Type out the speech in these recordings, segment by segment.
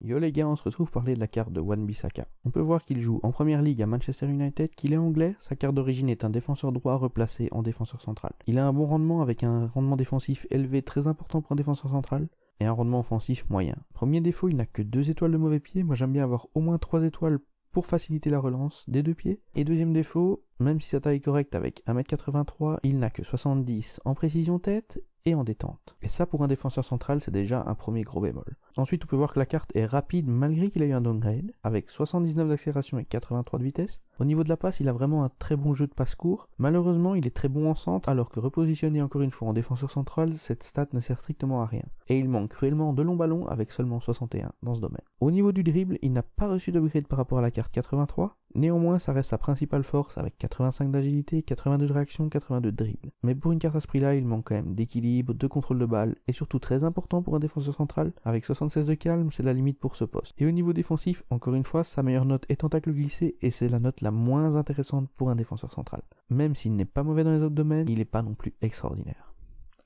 Yo les gars, on se retrouve parler de la carte de Wan Bissaka. On peut voir qu'il joue en première ligue à Manchester United, qu'il est anglais, sa carte d'origine est un défenseur droit replacé en défenseur central. Il a un bon rendement avec un rendement défensif élevé très important pour un défenseur central et un rendement offensif moyen. Premier défaut, il n'a que deux étoiles de mauvais pied. Moi j'aime bien avoir au moins trois étoiles pour faciliter la relance des deux pieds. Et deuxième défaut, même si sa taille est correcte avec 1m83, il n'a que 70 en précision tête et en détente. Et ça pour un défenseur central, c'est déjà un premier gros bémol. Ensuite, on peut voir que la carte est rapide malgré qu'il a eu un downgrade, avec 79 d'accélération et 83 de vitesse, au niveau de la passe, il a vraiment un très bon jeu de passe court. Malheureusement, il est très bon en centre, alors que repositionné encore une fois en défenseur central, cette stat ne sert strictement à rien. Et il manque cruellement de longs ballon avec seulement 61 dans ce domaine. Au niveau du dribble, il n'a pas reçu d'upgrade par rapport à la carte 83. Néanmoins, ça reste sa principale force avec 85 d'agilité, 82 de réaction, 82 de dribble. Mais pour une carte à ce prix-là, il manque quand même d'équilibre, de contrôle de balle, et surtout très important pour un défenseur central, avec 76 de calme, c'est la limite pour ce poste. Et au niveau défensif, encore une fois, sa meilleure note est tentacle glissé, et c'est la note la moins intéressante pour un défenseur central. Même s'il n'est pas mauvais dans les autres domaines, il n'est pas non plus extraordinaire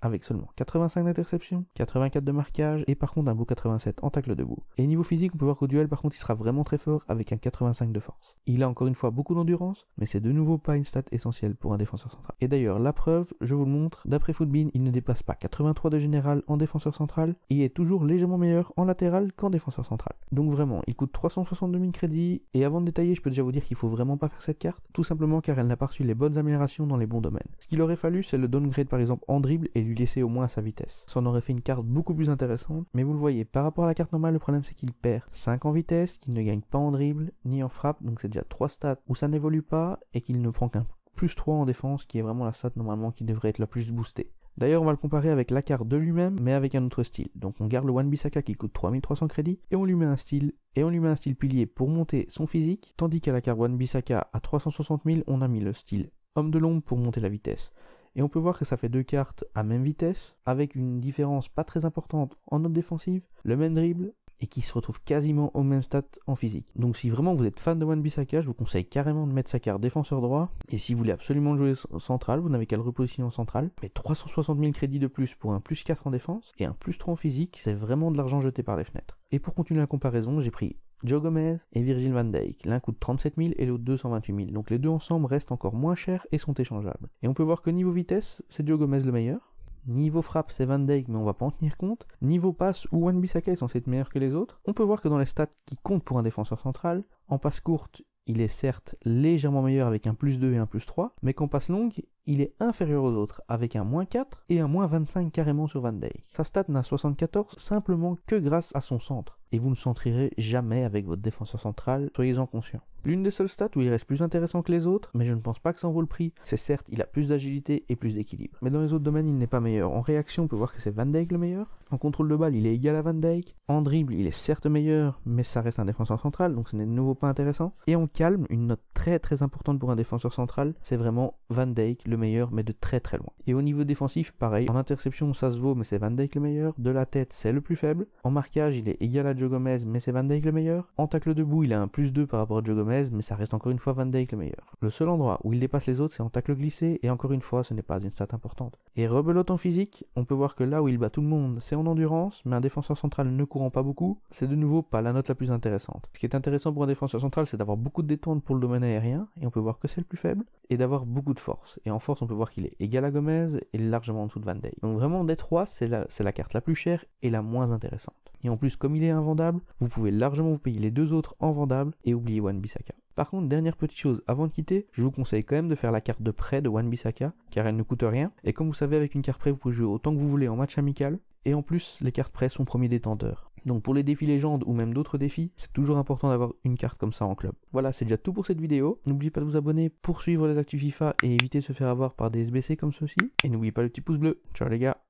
avec seulement 85 d'interception, 84 de marquage et par contre un beau 87 en tacle debout. Et niveau physique, on peut voir qu'au duel par contre il sera vraiment très fort avec un 85 de force. Il a encore une fois beaucoup d'endurance, mais c'est de nouveau pas une stat essentielle pour un défenseur central. Et d'ailleurs, la preuve, je vous le montre, d'après Footbin, il ne dépasse pas 83 de général en défenseur central et est toujours légèrement meilleur en latéral qu'en défenseur central. Donc vraiment, il coûte 362 000 crédits et avant de détailler, je peux déjà vous dire qu'il faut vraiment pas faire cette carte, tout simplement car elle n'a pas reçu les bonnes améliorations dans les bons domaines. Ce qu'il aurait fallu, c'est le downgrade par exemple en dribble et lui lui laisser au moins sa vitesse. Ça en aurait fait une carte beaucoup plus intéressante, mais vous le voyez, par rapport à la carte normale, le problème c'est qu'il perd 5 en vitesse, qu'il ne gagne pas en dribble, ni en frappe, donc c'est déjà 3 stats où ça n'évolue pas et qu'il ne prend qu'un plus 3 en défense, qui est vraiment la stat normalement qui devrait être la plus boostée. D'ailleurs, on va le comparer avec la carte de lui-même, mais avec un autre style. Donc on garde le One bissaka qui coûte 3300 crédits, et on lui met un style, et on lui met un style pilier pour monter son physique, tandis qu'à la carte One Bisaka à 360 000, on a mis le style homme de l'ombre pour monter la vitesse. Et on peut voir que ça fait deux cartes à même vitesse, avec une différence pas très importante en note défensive, le même dribble, et qui se retrouve quasiment au même stat en physique. Donc si vraiment vous êtes fan de One Bissaka, je vous conseille carrément de mettre sa carte défenseur droit. Et si vous voulez absolument le jouer central, vous n'avez qu'à le repositionner en central. Mais 360 000 crédits de plus pour un plus 4 en défense et un plus 3 en physique, c'est vraiment de l'argent jeté par les fenêtres. Et pour continuer la comparaison, j'ai pris Joe Gomez et Virgil van Dijk. L'un coûte 37 000 et l'autre 228 000. Donc les deux ensemble restent encore moins chers et sont échangeables. Et on peut voir que niveau vitesse, c'est Joe Gomez le meilleur. Niveau frappe, c'est Van Dijk, mais on va pas en tenir compte. Niveau passe, ou One bissaka est censé être meilleur que les autres. On peut voir que dans les stats qui comptent pour un défenseur central, en passe courte, il est certes légèrement meilleur avec un plus 2 et un plus 3, mais qu'en passe longue, il est inférieur aux autres avec un moins 4 et un moins 25 carrément sur Van Dijk. Sa stat n'a 74 simplement que grâce à son centre et vous ne s'entrirez jamais avec votre défenseur central, soyez-en conscient. L'une des seules stats où il reste plus intéressant que les autres, mais je ne pense pas que ça en vaut le prix, c'est certes il a plus d'agilité et plus d'équilibre. Mais dans les autres domaines il n'est pas meilleur. En réaction on peut voir que c'est Van Dijk le meilleur. En contrôle de balle il est égal à Van Dijk. En dribble il est certes meilleur, mais ça reste un défenseur central, donc ce n'est de nouveau pas intéressant. Et en calme, une note très très importante pour un défenseur central, c'est vraiment Van Dijk le meilleur, mais de très très loin. Et au niveau défensif, pareil, en interception ça se vaut, mais c'est Van Dijk le meilleur, de la tête c'est le plus faible, en marquage il est égal à Joe Gomez, mais c'est Van Dijk le meilleur, en tacle debout il a un plus 2 par rapport à Joe Gomez, mais ça reste encore une fois Van Dijk le meilleur. Le seul endroit où il dépasse les autres c'est en tacle glissé, et encore une fois ce n'est pas une stat importante. Et rebelote en physique, on peut voir que là où il bat tout le monde c'est en endurance, mais un défenseur central ne courant pas beaucoup, c'est de nouveau pas la note la plus intéressante. Ce qui est intéressant pour un défenseur central c'est d'avoir beaucoup de détente pour le domaine rien et on peut voir que c'est le plus faible, et d'avoir beaucoup de force. Et en force, on peut voir qu'il est égal à Gomez et largement en dessous de Van Dijk. Donc vraiment, des trois, c'est la, la carte la plus chère et la moins intéressante. Et en plus, comme il est invendable, vous pouvez largement vous payer les deux autres en vendable et oublier One Bissaka. Par contre, dernière petite chose avant de quitter, je vous conseille quand même de faire la carte de prêt de One Bissaka, car elle ne coûte rien. Et comme vous savez, avec une carte prêt, vous pouvez jouer autant que vous voulez en match amical. Et en plus, les cartes près sont premier détenteur. Donc pour les défis légendes ou même d'autres défis, c'est toujours important d'avoir une carte comme ça en club. Voilà, c'est déjà tout pour cette vidéo. N'oubliez pas de vous abonner pour suivre les actifs FIFA et éviter de se faire avoir par des SBC comme ceci. Et n'oubliez pas le petit pouce bleu. Ciao les gars